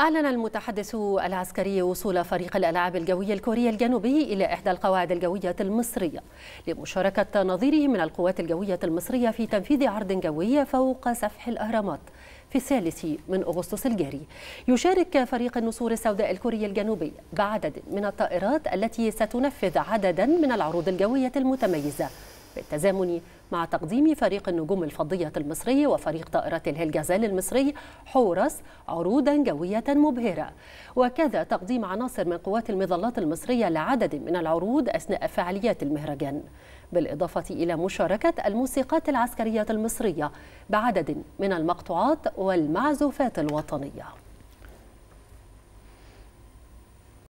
أعلن المتحدث العسكري وصول فريق الألعاب الجوية الكورية الجنوبي إلى إحدى القواعد الجوية المصرية لمشاركة نظيره من القوات الجوية المصرية في تنفيذ عرض جوي فوق سفح الأهرامات في الثالث من أغسطس الجاري يشارك فريق النسور السوداء الكوري الجنوبي بعدد من الطائرات التي ستنفذ عددا من العروض الجوية المتميزة بالتزامن مع تقديم فريق النجوم الفضية المصري وفريق طائرة جازال المصري حورس عروضا جوية مبهرة وكذا تقديم عناصر من قوات المظلات المصرية لعدد من العروض أثناء فعاليات المهرجان بالإضافة إلى مشاركة الموسيقات العسكرية المصرية بعدد من المقطوعات والمعزوفات الوطنية